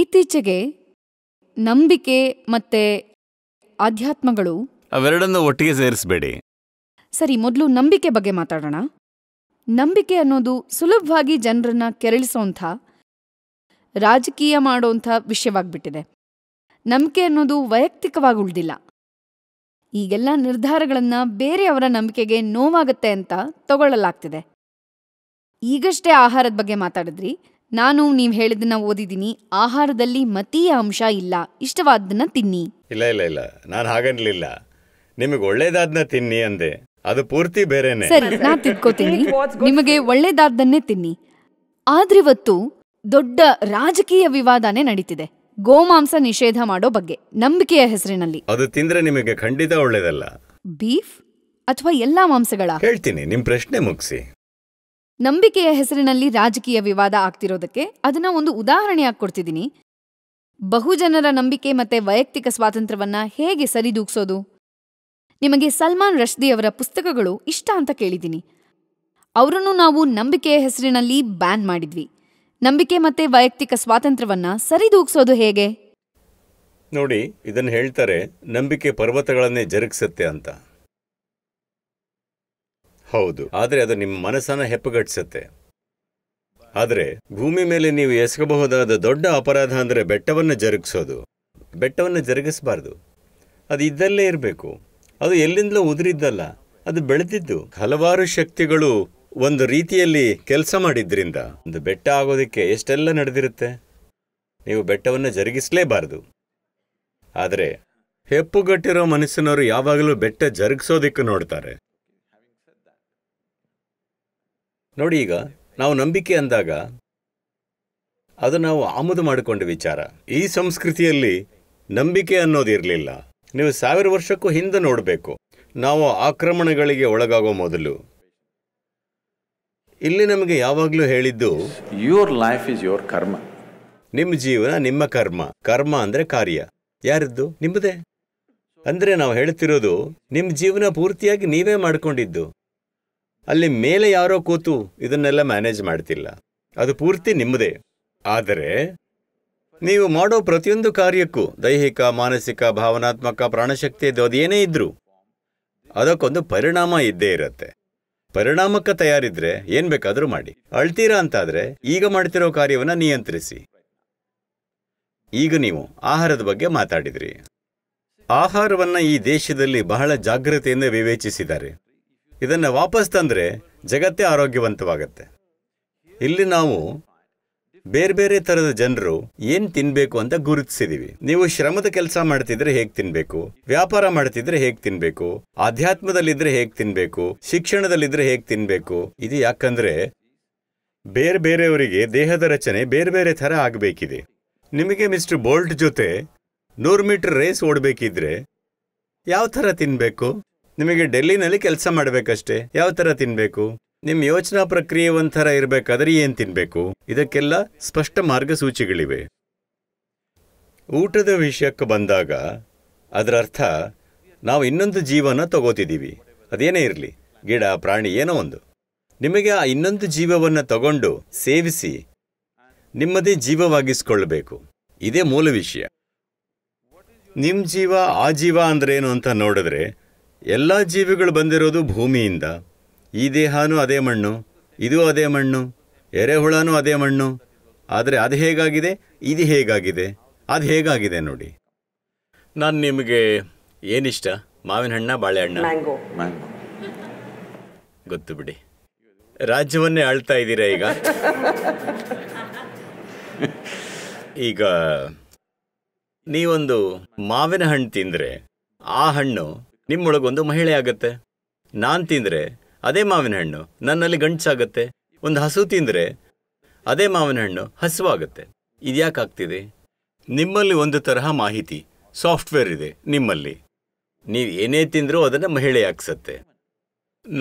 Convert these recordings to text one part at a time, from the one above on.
ಇತ್ತೀಚೆಗೆ ನಂಬಿಕೆ ಮತ್ತೆ ಆಧ್ಯಾತ್ಮಗಳು ಅವೆರಡನ್ನು ಒಟ್ಟಿಗೆ ಸೇರಿಸಬೇಡಿ ಸರಿ ಮೊದಲು ನಂಬಿಕೆ ಬಗ್ಗೆ ಮಾತಾಡೋಣ ನಂಬಿಕೆ ಅನ್ನೋದು ಸುಲಭವಾಗಿ ಜನರನ್ನ ಕೆರಳಿಸೋಂಥ ರಾಜಕೀಯ ಮಾಡೋಂಥ ವಿಷಯವಾಗಿಬಿಟ್ಟಿದೆ ನಂಬಿಕೆ ಅನ್ನೋದು ವೈಯಕ್ತಿಕವಾಗಿ ಉಳ್ದಿಲ್ಲ ಈಗೆಲ್ಲ ನಿರ್ಧಾರಗಳನ್ನ ಬೇರೆಯವರ ನಂಬಿಕೆಗೆ ನೋವಾಗತ್ತೆ ಅಂತ ತಗೊಳ್ಳಲಾಗ್ತಿದೆ ಈಗಷ್ಟೇ ಆಹಾರದ ಬಗ್ಗೆ ಮಾತಾಡಿದ್ರಿ ನಾನು ನೀವ್ ಹೇಳಿದನ್ನ ಓದಿದೀನಿ, ಆಹಾರದಲ್ಲಿ ಮತೀಯ ಅಂಶ ಇಲ್ಲ, ಇಷ್ಟವಾದ್ದನ್ನ ತಿನ್ನಿ. ಇಲ್ಲ ಇಲ್ಲ ಇಲ್ಲ, ನಾನು ಹಾಗನ್ಲಿಲ್ಲ. ನಿಮಗೆ ಒಳ್ಳೇದಾದ್ನ ತಿನ್ನಿ ಅಂದೆ. ಅದು ಪೂರ್ತಿ ಬೇರೆನೆ. ಸರಿ, ನಾ ತಿದ್ಕೋತೀನಿ. ನಿಮಗೆ ಒಳ್ಳೇದಾದ್ದನ್ನೇ ತಿನ್ನಿ. ಆದ್ರಿವತ್ತು ದೊಡ್ಡ ರಾಜಕೀಯ ವಿವಾದನೇ ನಡೀತಿದೆ. ಗೋಮಾಂಸ ನಿಷೇಧ ಮಾಡೋ ಬಗ್ಗೆ ನಂಬಿಕೆಯ ಹೆಸರಿನಲ್ಲಿ ಅದು ತಿಂದ್ರೆ ನಿಮಗೆ ಖಂಡಿತ ಒಳ್ಳೇದಲ್ಲ ಬೀಫ್ ಅಥವಾ ಎಲ್ಲಾ ಮಾಂಸಗಳ ಹೇಳ್ತೀನಿ ನಿಮ್ ಪ್ರಶ್ನೆ ಮುಗಿಸಿ ನಂಬಿಕೆಯ ಹೆಸರಿನಲ್ಲಿ ರಾಜಕೀಯ ವಿವಾದ ಆಗ್ತಿರೋದಕ್ಕೆ ಅದನ್ನ ಒಂದು ಉದಾಹರಣೆಯಾಗಿ ಕೊಡ್ತಿದ್ದೀನಿ ಬಹುಜನರ ನಂಬಿಕೆ ಮತ್ತೆ ವೈಯಕ್ತಿಕ ಸ್ವಾತಂತ್ರ್ಯವನ್ನ ಹೇಗೆ ಸರಿದೂಗಿಸೋದು ನಿಮಗೆ ಸಲ್ಮಾನ್ ರಶ್ದಿ ಅವರ ಪುಸ್ತಕಗಳು ಇಷ್ಟ ಅಂತ ಕೇಳಿದ್ದೀನಿ ಅವರನ್ನು ನಾವು ನಂಬಿಕೆಯ ಹೆಸರಿನಲ್ಲಿ ಬ್ಯಾನ್ ಮಾಡಿದ್ವಿ ನಂಬಿಕೆ ಮತ್ತೆ ವೈಯಕ್ತಿಕ ಸ್ವಾತಂತ್ರ್ಯವನ್ನ ಸರಿದೂಗಿಸೋದು ಹೇಗೆ ನೋಡಿ ಇದನ್ನು ಹೇಳ್ತಾರೆ ನಂಬಿಕೆ ಪರ್ವತಗಳನ್ನೇ ಜರುಗಿಸುತ್ತೆ ಅಂತ ಹೌದು ಆದರೆ ಅದು ನಿಮ್ಮ ಮನಸ್ಸನ್ನು ಹೆಪ್ಪುಗಟ್ಟಿಸುತ್ತೆ ಆದರೆ ಭೂಮಿ ಮೇಲೆ ನೀವು ಎಸಗಬಹುದಾದ ದೊಡ್ಡ ಅಪರಾಧ ಅಂದರೆ ಬೆಟ್ಟವನ್ನು ಜರುಗಿಸೋದು ಬೆಟ್ಟವನ್ನು ಜರುಗಿಸಬಾರ್ದು ಅದು ಇದ್ದಲ್ಲೇ ಇರಬೇಕು ಅದು ಎಲ್ಲಿಂದಲೂ ಉದುರಿದ್ದಲ್ಲ ಅದು ಬೆಳೆದಿದ್ದು ಹಲವಾರು ಶಕ್ತಿಗಳು ಒಂದು ರೀತಿಯಲ್ಲಿ ಕೆಲಸ ಮಾಡಿದ್ರಿಂದ ಒಂದು ಬೆಟ್ಟ ಆಗೋದಕ್ಕೆ ಎಷ್ಟೆಲ್ಲ ನಡೆದಿರುತ್ತೆ ನೀವು ಬೆಟ್ಟವನ್ನು ಜರುಗಿಸಲೇಬಾರದು ಆದರೆ ಹೆಪ್ಪುಗಟ್ಟಿರೋ ಮನಸ್ಸಿನವರು ಯಾವಾಗಲೂ ಬೆಟ್ಟ ಜರುಗಿಸೋದಿಕ್ಕೂ ನೋಡ್ತಾರೆ ನೋಡಿ ಈಗ ನಾವು ನಂಬಿಕೆ ಅಂದಾಗ ಅದು ನಾವು ಆಮದು ಮಾಡಿಕೊಂಡ ವಿಚಾರ ಈ ಸಂಸ್ಕೃತಿಯಲ್ಲಿ ನಂಬಿಕೆ ಅನ್ನೋದಿರಲಿಲ್ಲ ನೀವು ಸಾವಿರ ವರ್ಷಕ್ಕೂ ಹಿಂದೆ ನೋಡಬೇಕು ನಾವು ಆಕ್ರಮಣಗಳಿಗೆ ಒಳಗಾಗೋ ಮೊದಲು ಇಲ್ಲಿ ನಮಗೆ ಯಾವಾಗಲೂ ಹೇಳಿದ್ದು ಯುವರ್ ಲೈಫ್ ಇಸ್ ಯುವರ್ ಕರ್ಮ ನಿಮ್ಮ ಜೀವನ ನಿಮ್ಮ ಕರ್ಮ ಕರ್ಮ ಅಂದರೆ ಕಾರ್ಯ ಯಾರಿದ್ದು ನಿಮ್ಮದೇ ಅಂದರೆ ನಾವು ಹೇಳ್ತಿರೋದು ನಿಮ್ಮ ಜೀವನ ಪೂರ್ತಿಯಾಗಿ ನೀವೇ ಮಾಡಿಕೊಂಡಿದ್ದು ಅಲ್ಲಿ ಮೇಲೆ ಯಾರೋ ಕೂತು ಇದನ್ನೆಲ್ಲ ಮ್ಯಾನೇಜ್ ಮಾಡ್ತಿಲ್ಲ ಅದು ಪೂರ್ತಿ ನಿಮ್ಮದೇ ಆದರೆ ನೀವು ಮಾಡೋ ಪ್ರತಿಯೊಂದು ಕಾರ್ಯಕ್ಕೂ ದೈಹಿಕ ಮಾನಸಿಕ ಭಾವನಾತ್ಮಕ ಪ್ರಾಣಶಕ್ತಿ ಅದು ಅದೇನೇ ಇದ್ರು ಅದಕ್ಕೊಂದು ಪರಿಣಾಮ ಇದ್ದೇ ಇರತ್ತೆ ಪರಿಣಾಮಕ್ಕ ತಯಾರಿದ್ರೆ ಏನ್ ಬೇಕಾದರೂ ಮಾಡಿ ಅಳ್ತೀರಾ ಅಂತಾದ್ರೆ ಈಗ ಮಾಡ್ತಿರೋ ಕಾರ್ಯವನ್ನು ನಿಯಂತ್ರಿಸಿ ಈಗ ನೀವು ಆಹಾರದ ಬಗ್ಗೆ ಮಾತಾಡಿದ್ರಿ ಆಹಾರವನ್ನ ಈ ದೇಶದಲ್ಲಿ ಬಹಳ ಜಾಗ್ರತೆಯಿಂದ ವಿವೇಚಿಸಿದ್ದಾರೆ ಇದನ್ನು ವಾಪಸ್ ತಂದರೆ ಜಗತ್ತೇ ಆರೋಗ್ಯವಂತವಾಗತ್ತೆ ಇಲ್ಲಿ ನಾವು ಬೇರೆ ಬೇರೆ ಥರದ ಜನರು ಏನು ತಿನ್ನಬೇಕು ಅಂತ ಗುರುತಿಸಿದೀವಿ ನೀವು ಶ್ರಮದ ಕೆಲಸ ಮಾಡ್ತಿದ್ರೆ ಹೇಗೆ ತಿನ್ನಬೇಕು ವ್ಯಾಪಾರ ಮಾಡ್ತಿದ್ರೆ ಹೇಗೆ ತಿನ್ನಬೇಕು ಆಧ್ಯಾತ್ಮದಲ್ಲಿದ್ರೆ ಹೇಗೆ ತಿನ್ನಬೇಕು ಶಿಕ್ಷಣದಲ್ಲಿದ್ರೆ ಹೇಗೆ ತಿನ್ನಬೇಕು ಇದು ಯಾಕಂದ್ರೆ ಬೇರೆ ಬೇರೆಯವರಿಗೆ ದೇಹದ ರಚನೆ ಬೇರೆ ಬೇರೆ ಥರ ಆಗಬೇಕಿದೆ ನಿಮಗೆ ಮಿಸ್ಟರ್ ಬೋಲ್ಟ್ ಜೊತೆ ನೂರು ಮೀಟರ್ ರೇಸ್ ಓಡಬೇಕಿದ್ರೆ ಯಾವ ಥರ ತಿನ್ನಬೇಕು ನಿಮಗೆ ಡೆಲ್ಲಿನಲ್ಲಿ ಕೆಲಸ ಮಾಡಬೇಕಷ್ಟೇ ಯಾವ ಥರ ತಿನ್ಬೇಕು ನಿಮ್ಮ ಯೋಚನಾ ಪ್ರಕ್ರಿಯೆ ಒಂಥರ ಇರಬೇಕಾದ್ರೆ ಏನು ತಿನ್ಬೇಕು ಇದಕ್ಕೆಲ್ಲ ಸ್ಪಷ್ಟ ಮಾರ್ಗಸೂಚಿಗಳಿವೆ ಊಟದ ವಿಷಯಕ್ಕೆ ಬಂದಾಗ ಅದರ ಅರ್ಥ ನಾವು ಇನ್ನೊಂದು ಜೀವನ ತಗೋತಿದ್ದೀವಿ ಅದೇನೇ ಇರಲಿ ಗಿಡ ಪ್ರಾಣಿ ಏನೋ ಒಂದು ನಿಮಗೆ ಆ ಇನ್ನೊಂದು ಜೀವವನ್ನು ತಗೊಂಡು ಸೇವಿಸಿ ನಿಮ್ಮದೇ ಜೀವವಾಗಿಸ್ಕೊಳ್ಬೇಕು ಇದೇ ಮೂಲ ವಿಷಯ ನಿಮ್ಮ ಜೀವ ಆ ಜೀವ ಅಂದ್ರೇನು ಅಂತ ನೋಡಿದ್ರೆ ಎಲ್ಲ ಜೀವಿಗಳು ಬಂದಿರೋದು ಭೂಮಿಯಿಂದ ಈ ದೇಹನೂ ಅದೇ ಮಣ್ಣು ಇದು ಅದೇ ಮಣ್ಣು ಎರೆಹುಳನೂ ಅದೇ ಮಣ್ಣು ಆದರೆ ಅದು ಹೇಗಾಗಿದೆ ಇದು ಹೇಗಾಗಿದೆ ಅದು ಹೇಗಾಗಿದೆ ನೋಡಿ ನಾನು ನಿಮಗೆ ಏನಿಷ್ಟ ಮಾವಿನ ಹಣ್ಣ ಬಾಳೆಹಣ್ಣ ಗೊತ್ತು ಬಿಡಿ ರಾಜ್ಯವನ್ನೇ ಆಳ್ತಾ ಇದ್ದೀರಾ ಈಗ ಈಗ ನೀವೊಂದು ಮಾವಿನ ಹಣ್ಣು ತಿಂದರೆ ಆ ಹಣ್ಣು ನಿಮ್ಮೊಳಗೊಂದು ಮಹಿಳೆ ಆಗತ್ತೆ ನಾನು ತಿಂದರೆ ಅದೇ ಮಾವಿನ ಹಣ್ಣು ನನ್ನಲ್ಲಿ ಗಂಟ್ಸಾಗತ್ತೆ ಒಂದು ಹಸು ತಿಂದರೆ ಅದೇ ಮಾವಿನ ಹಣ್ಣು ಹಸುವಾಗುತ್ತೆ ಇದ್ಯಾಕೆ ಆಗ್ತಿದೆ ನಿಮ್ಮಲ್ಲಿ ಒಂದು ತರಹ ಮಾಹಿತಿ ಸಾಫ್ಟ್ವೇರ್ ಇದೆ ನಿಮ್ಮಲ್ಲಿ ನೀವು ಏನೇ ತಿಂದರೂ ಅದನ್ನು ಮಹಿಳೆ ಹಾಕ್ಸತ್ತೆ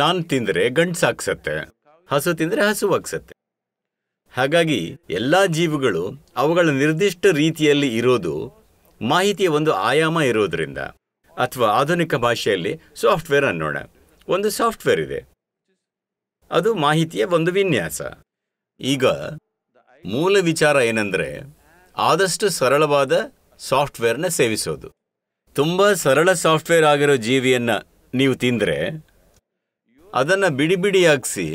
ನಾನು ತಿಂದರೆ ಗಂಟಸಾಕ್ಸತ್ತೆ ಹಸು ತಿಂದರೆ ಹಸುವಾಗ್ಸತ್ತೆ ಹಾಗಾಗಿ ಎಲ್ಲ ಜೀವಿಗಳು ಅವುಗಳ ನಿರ್ದಿಷ್ಟ ರೀತಿಯಲ್ಲಿ ಇರೋದು ಮಾಹಿತಿಯ ಒಂದು ಆಯಾಮ ಇರೋದ್ರಿಂದ ಅಥವಾ ಆಧುನಿಕ ಭಾಷೆಯಲ್ಲಿ ಸಾಫ್ಟ್ವೇರ್ ಅನ್ನೋಣ ಒಂದು ಸಾಫ್ಟ್ವೇರ್ ಇದೆ ಅದು ಮಾಹಿತಿಯ ಒಂದು ವಿನ್ಯಾಸ ಈಗ ಮೂಲ ವಿಚಾರ ಏನಂದರೆ ಆದಷ್ಟು ಸರಳವಾದ ಸಾಫ್ಟ್ವೇರ್ನ ಸೇವಿಸೋದು ತುಂಬ ಸರಳ ಸಾಫ್ಟ್ವೇರ್ ಆಗಿರೋ ಜೀವಿಯನ್ನು ನೀವು ತಿಂದರೆ ಅದನ್ನು ಬಿಡಿ ಬಿಡಿಯಾಗಿಸಿ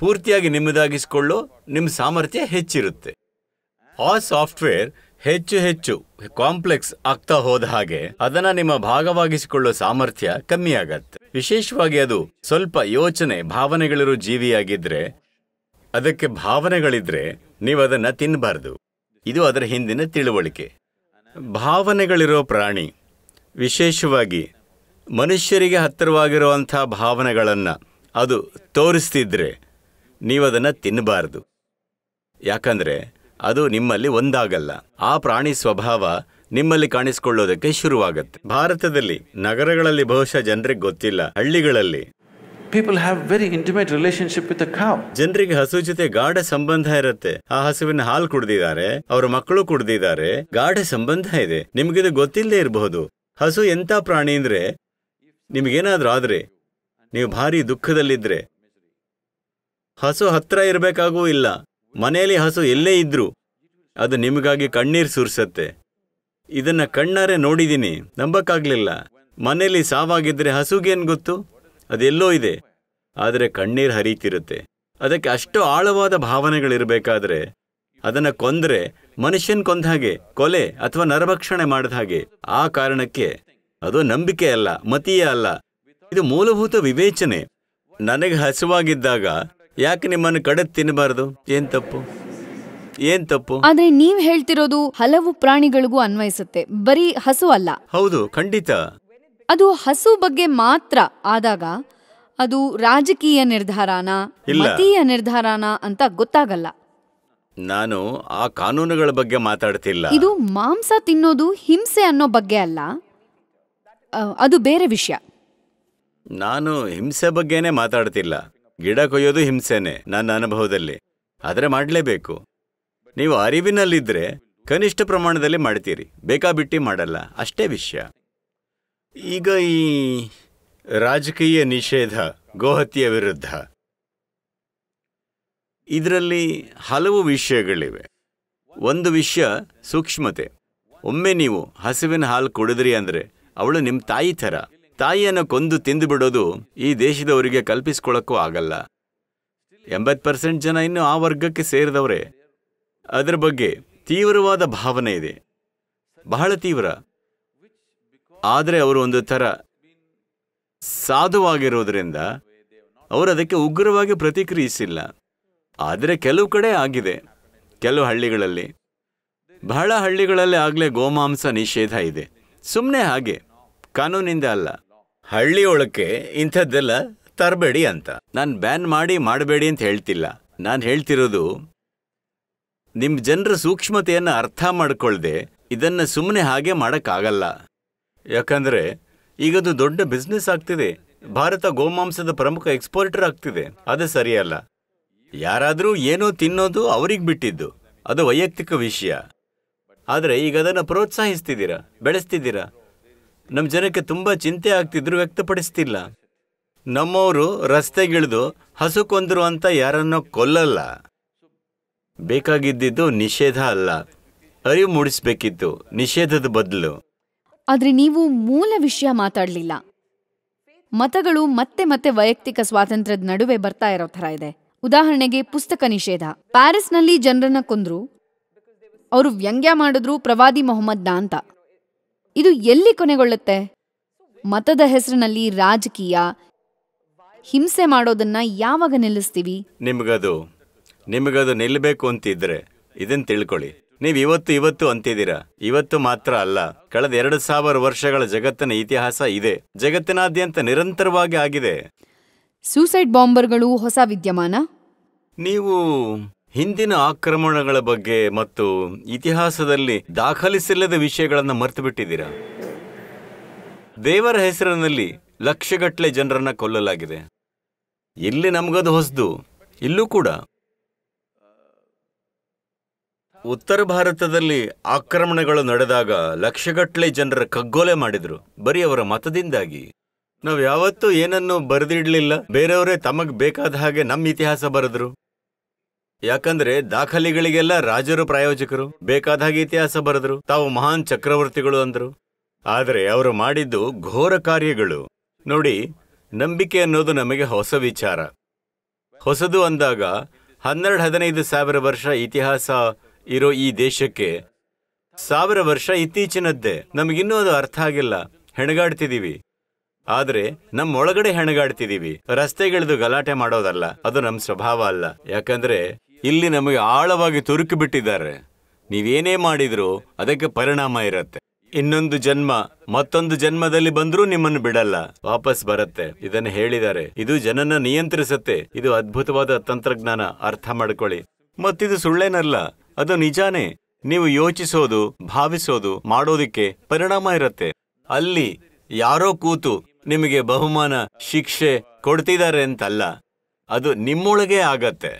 ಪೂರ್ತಿಯಾಗಿ ನಿಮ್ಮದಾಗಿಸ್ಕೊಳ್ಳೋ ನಿಮ್ಮ ಸಾಮರ್ಥ್ಯ ಹೆಚ್ಚಿರುತ್ತೆ ಆ ಸಾಫ್ಟ್ವೇರ್ ಹೆಚ್ಚು ಹೆಚ್ಚು ಕಾಂಪ್ಲೆಕ್ಸ್ ಆಗ್ತಾ ಹೋದ ಹಾಗೆ ಅದನ್ನ ನಿಮ್ಮ ಭಾಗವಾಗಿಸಿಕೊಳ್ಳೋ ಸಾಮರ್ಥ್ಯ ಕಮ್ಮಿ ಆಗತ್ತೆ ವಿಶೇಷವಾಗಿ ಅದು ಸ್ವಲ್ಪ ಯೋಚನೆ ಭಾವನೆಗಳಿರೋ ಜೀವಿಯಾಗಿದ್ರೆ ಅದಕ್ಕೆ ಭಾವನೆಗಳಿದ್ರೆ ನೀವು ಅದನ್ನ ತಿನ್ನಬಾರ್ದು ಇದು ಅದರ ಹಿಂದಿನ ತಿಳುವಳಿಕೆ ಭಾವನೆಗಳಿರೋ ಪ್ರಾಣಿ ವಿಶೇಷವಾಗಿ ಮನುಷ್ಯರಿಗೆ ಹತ್ತಿರವಾಗಿರುವಂಥ ಭಾವನೆಗಳನ್ನು ಅದು ತೋರಿಸ್ತಿದ್ರೆ ನೀವದನ್ನು ತಿನ್ನಬಾರ್ದು ಯಾಕಂದರೆ ಅದು ನಿಮ್ಮಲ್ಲಿ ಒಂದಾಗಲ್ಲ ಆ ಪ್ರಾಣಿ ಸ್ವಭಾವ ನಿಮ್ಮಲ್ಲಿ ಕಾಣಿಸಿಕೊಳ್ಳೋದಕ್ಕೆ ಶುರುವಾಗುತ್ತೆ ಭಾರತದಲ್ಲಿ ನಗರಗಳಲ್ಲಿ ಬಹುಶಃ ಜನರಿಗೆ ಗೊತ್ತಿಲ್ಲ ಹಳ್ಳಿಗಳಲ್ಲಿ people have very intimate relationship with cow ಜನರಿಗೆ ಹಸು ಜೊತೆ ಗಾಢ ಸಂಬಂಧ ಇರುತ್ತೆ ಆ ಹಸುವಿನ ಹಾಲು ಕುಡಿದಿದ್ದಾರೆ ಅವರ ಮಕ್ಕಳು ಕುಡಿದಿದ್ದಾರೆ ಗಾಢ ಸಂಬಂಧ ಇದೆ ನಿಮಗಿದು ಗೊತ್ತಿಲ್ಲದೆ ಇರಬಹುದು ಹಸು ಎಂತ ಪ್ರಾಣಿ ಅಂದ್ರೆ ನಿಮ್ಗೇನಾದ್ರೂ ಆದ್ರೆ ನೀವು ಭಾರಿ ದುಃಖದಲ್ಲಿದ್ರೆ ಹಸು ಹತ್ರ ಇರಬೇಕಾಗೂ ಇಲ್ಲ ಮನೆಯಲ್ಲಿ ಹಸು ಎಲ್ಲೇ ಇದ್ದರೂ ಅದು ನಿಮಗಾಗಿ ಕಣ್ಣೀರು ಸುರಿಸತ್ತೆ ಇದನ್ನ ಕಣ್ಣಾರೆ ನೋಡಿದ್ದೀನಿ ನಂಬಕ್ಕಾಗ್ಲಿಲ್ಲ ಮನೆಯಲ್ಲಿ ಸಾವಾಗಿದ್ದರೆ ಹಸುಗೇನು ಗೊತ್ತು ಅದೆಲ್ಲೋ ಇದೆ ಆದರೆ ಕಣ್ಣೀರು ಹರಿತಿರುತ್ತೆ ಅದಕ್ಕೆ ಅಷ್ಟು ಆಳವಾದ ಭಾವನೆಗಳಿರಬೇಕಾದ್ರೆ ಅದನ್ನು ಕೊಂದ್ರೆ ಮನುಷ್ಯನ್ ಕೊಂದ ಹಾಗೆ ಕೊಲೆ ಅಥವಾ ನರಭಕ್ಷಣೆ ಮಾಡಿದ ಹಾಗೆ ಆ ಕಾರಣಕ್ಕೆ ಅದು ನಂಬಿಕೆ ಅಲ್ಲ ಮತೀಯ ಅಲ್ಲ ಇದು ಮೂಲಭೂತ ವಿವೇಚನೆ ನನಗೆ ಹಸುವಾಗಿದ್ದಾಗ ಯಾಕೆ ನಿಮ್ಮನ್ನು ಕಡೆ ತಿನ್ನಬಾರದು ಏನ್ ತಪ್ಪು ಏನ್ ತಪ್ಪು ಆದ್ರೆ ನೀವ್ ಹೇಳ್ತಿರೋದು ಹಲವು ಪ್ರಾಣಿಗಳಿಗೂ ಅನ್ವಯಿಸುತ್ತೆ ಬರೀ ಹಸು ಅಲ್ಲ ಹೌದು ಖಂಡಿತ ಅದು ಹಸು ಬಗ್ಗೆ ಮಾತ್ರ ಆದಾಗ ಅದು ರಾಜಕೀಯ ನಿರ್ಧಾರನ ಮತೀಯ ನಿರ್ಧಾರನ ಅಂತ ಗೊತ್ತಾಗಲ್ಲ ನಾನು ಆ ಕಾನೂನುಗಳ ಬಗ್ಗೆ ಮಾತಾಡ್ತಿಲ್ಲ ಇದು ಮಾಂಸ ತಿನ್ನೋದು ಹಿಂಸೆ ಅನ್ನೋ ಬಗ್ಗೆ ಅಲ್ಲ ಅದು ಬೇರೆ ವಿಷಯ ನಾನು ಹಿಂಸೆ ಬಗ್ಗೆನೇ ಮಾತಾಡ್ತಿಲ್ಲ ಗಿಡ ಕೊಯ್ಯೋದು ಹಿಂಸೆನೆ ನನ್ನ ಅನುಭವದಲ್ಲಿ ಆದರೆ ಮಾಡಲೇಬೇಕು ನೀವು ಅರಿವಿನಲ್ಲಿದ್ದರೆ ಕನಿಷ್ಠ ಪ್ರಮಾಣದಲ್ಲಿ ಮಾಡ್ತೀರಿ ಬೇಕಾಬಿಟ್ಟಿ ಮಾಡಲ್ಲ ಅಷ್ಟೇ ವಿಷಯ ಈಗ ಈ ರಾಜಕೀಯ ನಿಷೇಧ ಗೋಹತ್ಯೆಯ ವಿರುದ್ಧ ಇದರಲ್ಲಿ ಹಲವು ವಿಷಯಗಳಿವೆ ಒಂದು ವಿಷಯ ಸೂಕ್ಷ್ಮತೆ ಒಮ್ಮೆ ನೀವು ಹಸುವಿನ ಹಾಲು ಕುಡಿದ್ರಿ ಅಂದರೆ ಅವಳು ನಿಮ್ಮ ತಾಯಿ ಥರ ತಾಯಿಯನ್ನು ಕೊಂದು ತಿಂದು ಬಿಡೋದು ಈ ದೇಶದವರಿಗೆ ಕಲ್ಪಿಸ್ಕೊಳ್ಳೋಕ್ಕೂ ಆಗಲ್ಲ ಎಂಬತ್ತು ಪರ್ಸೆಂಟ್ ಜನ ಇನ್ನೂ ಆ ವರ್ಗಕ್ಕೆ ಸೇರಿದವರೇ ಅದರ ಬಗ್ಗೆ ತೀವ್ರವಾದ ಭಾವನೆ ಇದೆ ಬಹಳ ತೀವ್ರ ಆದರೆ ಅವರು ಒಂದು ಥರ ಸಾಧುವಾಗಿರೋದ್ರಿಂದ ಅವರು ಅದಕ್ಕೆ ಉಗ್ರವಾಗಿ ಪ್ರತಿಕ್ರಿಯಿಸಿಲ್ಲ ಆದರೆ ಕೆಲವು ಕಡೆ ಆಗಿದೆ ಕೆಲವು ಹಳ್ಳಿಗಳಲ್ಲಿ ಬಹಳ ಹಳ್ಳಿಗಳಲ್ಲಿ ಆಗಲೇ ಗೋಮಾಂಸ ನಿಷೇಧ ಇದೆ ಸುಮ್ಮನೆ ಹಾಗೆ ಕಾನೂನಿಂದ ಅಲ್ಲ ಹಳ್ಳಿ ಒಳಕ್ಕೆ ಇಂಥದ್ದೆಲ್ಲ ತರಬೇಡಿ ಅಂತ ನಾನು ಬ್ಯಾನ್ ಮಾಡಿ ಮಾಡಬೇಡಿ ಅಂತ ಹೇಳ್ತಿಲ್ಲ ನಾನು ಹೇಳ್ತಿರೋದು ನಿಮ್ಮ ಜನರ ಸೂಕ್ಷ್ಮತೆಯನ್ನು ಅರ್ಥ ಮಾಡ್ಕೊಳ್ದೆ ಇದನ್ನ ಸುಮ್ಮನೆ ಹಾಗೆ ಮಾಡೋಕ್ಕಾಗಲ್ಲ ಯಾಕಂದರೆ ಈಗದು ದೊಡ್ಡ ಬಿಸ್ನೆಸ್ ಆಗ್ತಿದೆ ಭಾರತ ಗೋಮಾಂಸದ ಪ್ರಮುಖ ಎಕ್ಸ್ಪೋರ್ಟರ್ ಆಗ್ತಿದೆ ಅದು ಸರಿಯಲ್ಲ ಯಾರಾದರೂ ಏನೋ ತಿನ್ನೋದು ಅವ್ರಿಗೆ ಬಿಟ್ಟಿದ್ದು ಅದು ವೈಯಕ್ತಿಕ ವಿಷಯ ಆದರೆ ಈಗ ಅದನ್ನು ಪ್ರೋತ್ಸಾಹಿಸ್ತಿದ್ದೀರಾ ಬೆಳೆಸ್ತಿದ್ದೀರಾ ನಮ್ಮ ಜನಕ್ಕೆ ತುಂಬ ಚಿಂತೆ ಆಗ್ತಿದ್ರು ವ್ಯಕ್ತಪಡಿಸ್ತಿಲ್ಲ ನಮ್ಮವರು ರಸ್ತೆಗಿಳಿದು ಹಸು ಕೊಂದರು ಅಂತ ಯಾರನ್ನೋ ಕೊಲ್ಲಲ್ಲ ಬೇಕಾಗಿದ್ದಿದ್ದು ನಿಷೇಧ ಅಲ್ಲ ಅರಿವು ಮೂಡಿಸಬೇಕಿತ್ತು ನಿಷೇಧದ ಬದಲು ಆದ್ರೆ ನೀವು ಮೂಲ ವಿಷಯ ಮಾತಾಡಲಿಲ್ಲ ಮತಗಳು ಮತ್ತೆ ಮತ್ತೆ ವೈಯಕ್ತಿಕ ಸ್ವಾತಂತ್ರ್ಯದ ನಡುವೆ ಬರ್ತಾ ಇರೋ ತರ ಇದೆ ಉದಾಹರಣೆಗೆ ಪುಸ್ತಕ ನಿಷೇಧ ಪ್ಯಾರಿಸ್ನಲ್ಲಿ ಜನರನ್ನ ಕೊಂದ್ರು ಅವರು ವ್ಯಂಗ್ಯ ಮಾಡಿದ್ರು ಪ್ರವಾದಿ ಮೊಹಮ್ಮದ್ ಅಂತ ಇದು ಎಲ್ಲಿ ಕೊನೆಗೊಳ್ಳುತ್ತೆ ಮತದ ಹೆಸರಿನಲ್ಲಿ ರಾಜಕೀಯ ಹಿಂಸೆ ಮಾಡೋದನ್ನ ಯಾವಾಗ ನಿಲ್ಲಿಸ್ತೀವಿ ನಿಮಗದು ನಿಮಗದು ನಿಲ್ಲಬೇಕು ಅಂತಿದ್ರೆ ಇದನ್ನ ತಿಳ್ಕೊಳ್ಳಿ ನೀವು ಇವತ್ತು ಇವತ್ತು ಅಂತಿದ್ದೀರಾ ಇವತ್ತು ಮಾತ್ರ ಅಲ್ಲ ಕಳೆದ ಎರಡು ಸಾವಿರ ವರ್ಷಗಳ ಜಗತ್ತಿನ ಇತಿಹಾಸ ಇದೆ ಜಗತ್ತಿನಾದ್ಯಂತ ನಿರಂತರವಾಗಿ ಆಗಿದೆ ಸೂಸೈಡ್ ಬಾಂಬರ್ಗಳು ಹೊಸ ವಿದ್ಯಮಾನ ನೀವು ಹಿಂದಿನ ಆಕ್ರಮಣಗಳ ಬಗ್ಗೆ ಮತ್ತು ಇತಿಹಾಸದಲ್ಲಿ ದಾಖಲಿಸಿಲ್ಲದ ವಿಷಯಗಳನ್ನು ಮರೆತು ಬಿಟ್ಟಿದ್ದೀರಾ ದೇವರ ಹೆಸರಿನಲ್ಲಿ ಲಕ್ಷಗಟ್ಟಲೆ ಜನರನ್ನ ಕೊಲ್ಲಲಾಗಿದೆ ಇಲ್ಲಿ ನಮಗದು ಹೊಸದು ಇಲ್ಲೂ ಕೂಡ ಉತ್ತರ ಭಾರತದಲ್ಲಿ ಆಕ್ರಮಣಗಳು ನಡೆದಾಗ ಲಕ್ಷಗಟ್ಟಲೆ ಜನರ ಕಗ್ಗೊಲೆ ಮಾಡಿದ್ರು ಬರೀ ಅವರ ಮತದಿಂದಾಗಿ ನಾವು ಯಾವತ್ತೂ ಏನನ್ನು ಬರೆದಿಡ್ಲಿಲ್ಲ ಬೇರೆಯವರೇ ತಮಗ್ ಬೇಕಾದ ಹಾಗೆ ನಮ್ಮ ಇತಿಹಾಸ ಬರೆದ್ರು ಯಾಕಂದ್ರೆ ದಾಖಲೆಗಳಿಗೆಲ್ಲ ರಾಜರು ಪ್ರಾಯೋಜಕರು ಬೇಕಾದಾಗ ಇತಿಹಾಸ ಬರೆದ್ರು ತಾವು ಮಹಾನ್ ಚಕ್ರವರ್ತಿಗಳು ಅಂದ್ರು ಆದರೆ ಅವರು ಮಾಡಿದ್ದು ಘೋರ ಕಾರ್ಯಗಳು ನೋಡಿ ನಂಬಿಕೆ ಅನ್ನೋದು ನಮಗೆ ಹೊಸ ವಿಚಾರ ಹೊಸದು ಅಂದಾಗ ಹನ್ನೆರಡು ಹದಿನೈದು ಸಾವಿರ ವರ್ಷ ಇತಿಹಾಸ ಇರೋ ಈ ದೇಶಕ್ಕೆ ಸಾವಿರ ವರ್ಷ ಇತ್ತೀಚಿನದ್ದೇ ನಮಗಿನ್ನೂ ಅದು ಅರ್ಥ ಆಗಿಲ್ಲ ಹೆಣಗಾಡ್ತಿದ್ದೀವಿ ಆದರೆ ನಮ್ಮೊಳಗಡೆ ಹೆಣಗಾಡ್ತಿದ್ದೀವಿ ರಸ್ತೆಗಿಳಿದು ಗಲಾಟೆ ಮಾಡೋದಲ್ಲ ಅದು ನಮ್ಮ ಸ್ವಭಾವ ಅಲ್ಲ ಯಾಕಂದ್ರೆ ಇಲ್ಲಿ ನಮಗೆ ಆಳವಾಗಿ ತುರುಕಿ ಬಿಟ್ಟಿದ್ದಾರೆ ನೀವೇನೇ ಮಾಡಿದ್ರೂ ಅದಕ್ಕೆ ಪರಿಣಾಮ ಇರುತ್ತೆ ಇನ್ನೊಂದು ಜನ್ಮ ಮತ್ತೊಂದು ಜನ್ಮದಲ್ಲಿ ಬಂದರೂ ನಿಮ್ಮನ್ನು ಬಿಡಲ್ಲ ವಾಪಸ್ ಬರತ್ತೆ ಇದನ್ನು ಹೇಳಿದ್ದಾರೆ ಇದು ಜನನ ನಿಯಂತ್ರಿಸುತ್ತೆ ಇದು ಅದ್ಭುತವಾದ ತಂತ್ರಜ್ಞಾನ ಅರ್ಥ ಮಾಡ್ಕೊಳ್ಳಿ ಮತ್ತಿದು ಸುಳ್ಳೇನಲ್ಲ ಅದು ನಿಜಾನೇ ನೀವು ಯೋಚಿಸೋದು ಭಾವಿಸೋದು ಮಾಡೋದಿಕ್ಕೆ ಪರಿಣಾಮ ಇರುತ್ತೆ ಅಲ್ಲಿ ಯಾರೋ ಕೂತು ನಿಮಗೆ ಬಹುಮಾನ ಶಿಕ್ಷೆ ಕೊಡ್ತಿದ್ದಾರೆ ಅಂತಲ್ಲ ಅದು ನಿಮ್ಮೊಳಗೇ ಆಗತ್ತೆ